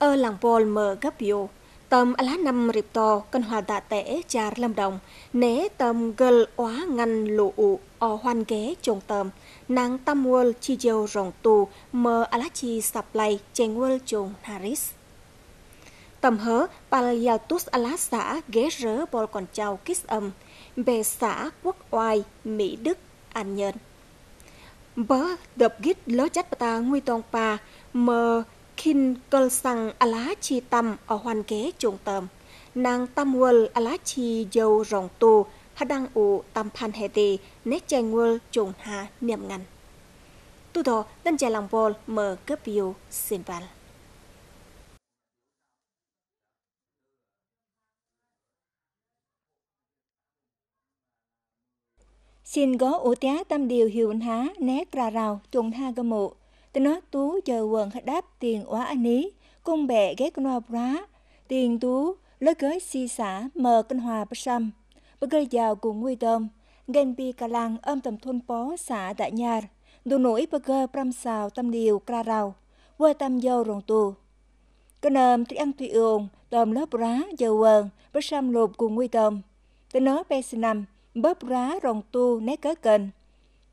ở ờ, làng Paul mờ gấp vô. Tâm lá năm rịp to, cân hòa tạ tể trà lâm đồng, né tâm gel oá ngăn lụ ụ, o hoan ghé trồng tâm, nàng tâm world chi dâu rồng tù, mờ lá chi sạp lay, chèn world trồng Harris. Tầm hớ, Palayatus lá xã ghé rớ bol còn chào kích âm, bè xã quốc oai, Mỹ Đức, An Nhơn. Bớ đập gít lớ chát bà ta nguy tông pa, mờ khin cơ sang ala chi tâm ở hoàn kế chuồng tâm nàng tâm world ala chi dâu rồng tu hát đăng ủ tâm pan hệ tì nét chai world chuồng hà niệm ngành tu thọ tân chai lòng bol mở cấp yêu xin bàn xin có ủ tía tâm điều hiệu há né ra rào chuồng ha cơ mộ Tên nó tú chờ quần khách đáp tiền quá anh ý, cung bè ghét nó bá. Tiền tú lối cưới si xã mờ kinh hòa bất xâm. Bất gây giàu cùng nguy tôm. ghen bi cà lăng âm tầm thôn bó xã đại nhà. Đồ nổi bất gơ pram xào tâm điều cra rào. Quê tam dâu rồng tù. Cái nơm thì ăn tùy ương tôm lớp rá, dầu quần, bất xâm lụp cùng nguy tôm. Tên nó bè sinh nằm, bóp rá rồng tu né cớ kênh.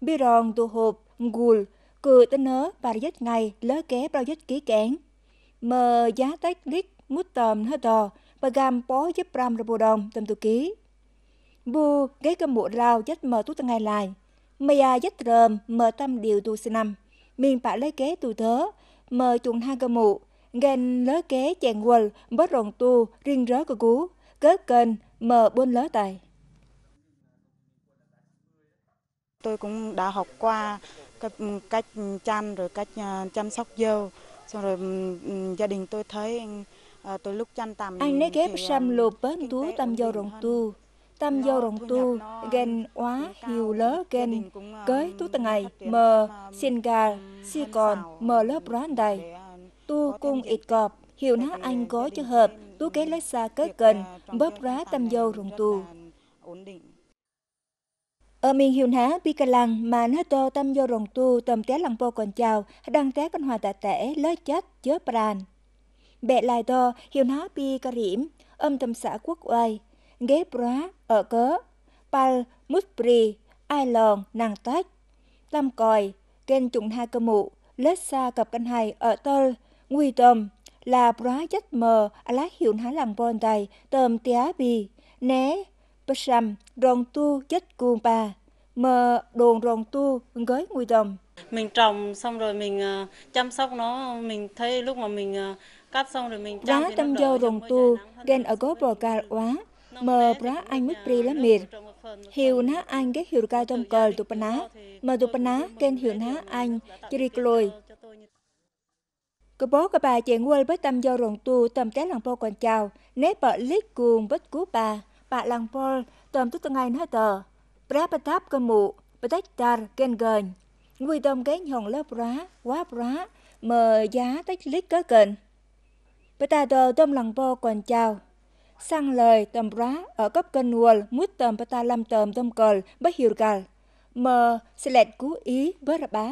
Bi ròn tu hộp, ngùl, tên lỡ kế ký kén giá tách lít mút tầm hơ tờ và gam bó giúp ram rồi bù đồng tầm tù ký. Bù ghế cơm mụ rào dắt mờ tú tăng ngày lại. Mây à dắt rơm mờ tâm điều tu sinh năm. Miền bạ lấy kế tu thớ mờ chuồng hai cơm mụ. Ghen lỡ kế chàng quần bớt rồng tu riêng rớ cơ cú. Cớ kênh mờ buôn lỡ tài. Tôi cũng đã học qua cách ừ, cách chăm rồi cách ờ, chăm sóc dâu xong rồi ừ, ừ, gia đình tôi thấy ờ, tôi lúc chăm tầm anh lấy ghép sam lô bớn tú tâm dâu rồng tu tâm dâu rồng tu ghen quá hiu lớ ghen cưới tú từng ngày mờ ờ, xin gà si còn mờ lớp rán đầy tu cung ít cọp hiệu ná anh có cho hợp tú kế lấy xa cớ cần bóp rá tâm dâu rồng tu ổn định ở miền hiệu ná, bi cà lăng mà nó to tâm vô rồng tu tầm té lăng bô còn chào, đăng té con hòa tạ tẻ, lớ chết, chớ pran. Bẹ lại to, hiệu ná bi cà riểm, âm tâm xã quốc oai, ghế bra, ở cớ, pal, mút bri, ai lòn, nàng tách, tam còi, kênh trùng hai cơ mụ, lết xa cặp canh hai ở tơ, nguy tầm, là bra chết mờ, á lá hiệu ná lăng bôn tay, tầm té bi, né, pesam rong tu chết cuồng ba mờ đồn rồng tu gới ngùi đồng mình trồng xong rồi mình ờ, chăm sóc nó mình thấy lúc mà mình ờ, cắt xong rồi mình chăm tâm dâu rồng tu gen ở gốc bò cà quá mờ bra anh mít pri lá mịt hiểu ná anh cái hiểu ca trong cờ tụ ná mờ tụ ná gen hiểu ná anh chiri cloi cơ bố cơ bà chạy nguồn với tâm dâu rồng tu tâm té lòng bò còn chào nế bợ lít cuồng bất cú bà bà làng Paul tầm tức ngay nói tờ. Bà bà táp mụ, bà tách tàr gần. Nguy tâm cái nhòn lớp rá, quá rá, mờ giá tách lít cớ kênh. Bà ta tờ tâm làng Paul còn chào. Sang lời tầm rá ở cấp kênh nguồn mút tầm bà ta làm tầm tâm cờ bất hiểu gà. Mờ sẽ lẹt cú ý bớt rạp bá.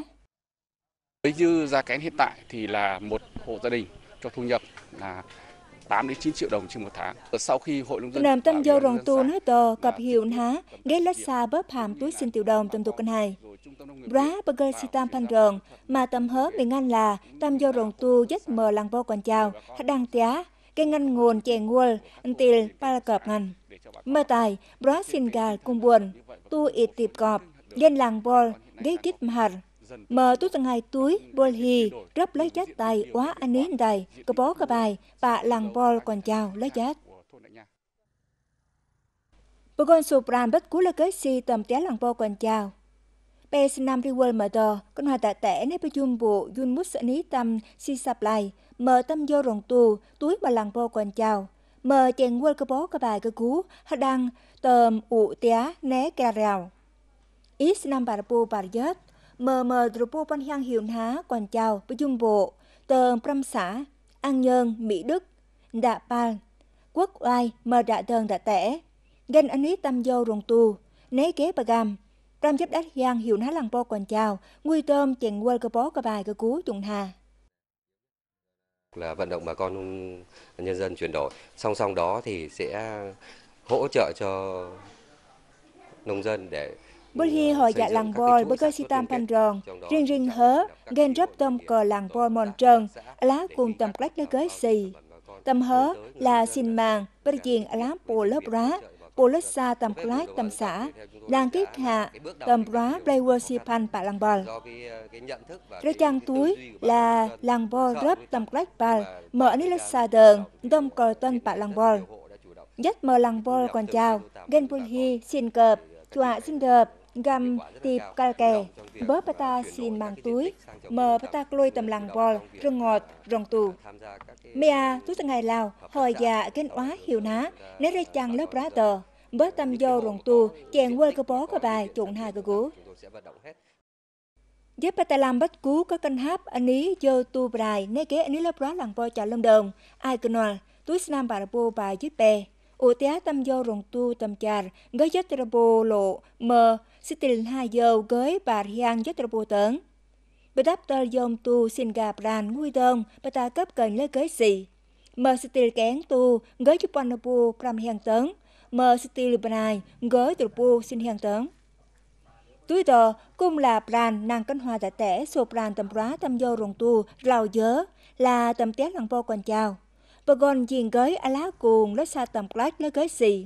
Với dư gia kén hiện tại thì là một hộ gia đình cho thu nhập là 8 đến 9 triệu đồng trên một tháng. Sau khi hội nông dân Nam tâm dâu rồng tu nói tờ cặp hiệu há ghé lách xa bớp hàm túi xin tiểu đồng tâm tu cân hài. Rá burger si tam pan rồng mà tâm hớ bị ngăn là tâm dâu rồng tu dứt mờ làng vô còn chào hát đăng tía cây ngăn nguồn chè nguồn tiền ba là cọp ngăn. Mơ tài bó xin gà cung buồn tu ít tiệp cọp dân làng bol ghé kít mà Mở tú tầng hai túi bol hi rấp lấy chát tay quá anh nín tay cơ bó cơ bài và làng bol còn chào lấy chát. con sụ pram bất cú là cái si tầm té làng bol còn chào. Bè sinh năm riwal mở tờ, con hòa tạ tẻ nếp bà chung bộ dun mút sở ní tâm si sạp lại, mở tâm do rồng tu túi bà làng bol còn chào. Mở chèn quên cơ bó cơ bài cơ cú, hạ đăng tờm ụ té né kè rào. Ít năm bà bù bà rớt, mờ mờ drupu văn hiang hiệu ná còn chào với dung bộ, tờ pram xã, an nhơn, mỹ đức, đạ pan, quốc oai mờ đạ tờn đạ tẻ, gần anh ít tâm dâu rồng tu, né kế bà gam, pram chấp đất hiang hiệu ná lăng po còn chào, nguy tôm chèn quơ cơ bó cơ bài cơ cú trùng hà là vận động bà con nhân dân chuyển đổi song song đó thì sẽ hỗ trợ cho nông dân để bởi hi họ dạ làng bò bởi cơ tam pan ròn riêng riêng hớ ghen rấp tôm cờ làng bò mòn trần lá cùng tầm cách nơi gới xì tầm hớ là xin màng bởi diện lá bồ lớp rá bồ lớp xa tầm cách tầm xã làng kết hạ tầm rá blaywell sipan bà làng bò rồi trang túi là làng bò rấp tầm cách bà mở nít lớp xa đường tôm cờ tân bà làng bò nhất mờ làng bò còn chào ghen bùi hi xin cợp chọa xin đợp gam kè bớt bớ ta xin mang túi, mờ ta cloi tầm lăng bò rừng ngọt, rồng tù. Mea, tú sang ngày Lào, hồi già kênh oá hiệu ná, nế rê chàng lớp rá tờ, bớt tâm dô rồng tù, chèn quê cơ bó cơ bài, trụng hai cơ gú. Dếp ta làm bất cú có cân háp anh ý dơ tu bài, nế kế anh ý lớp rá lăng bò chả lâm đồng, ai cơ nòi, túi snam bà rà bô bà dứt bè tía tâm do rồng tu tâm char gới giấc trabo lộ mờ sitil hai dâu gới bà hiang giấc trabo tấn bà đáp tờ dông tu xin gặp ràn ngôi đông bà ta cấp cần lấy gới xì mờ sitil kén tu gới cho panabu pram hiang tấn mờ sitil brai gới trabo xin hiang tấn túi tờ cung là pran nàng cánh hoa đã tẻ sô pran tầm rá tâm dâu rồng tu rào dớ là tầm tét lăng vô còn chào và gòn diền gói a lá cuồng ló xa tầm lát ló gói xì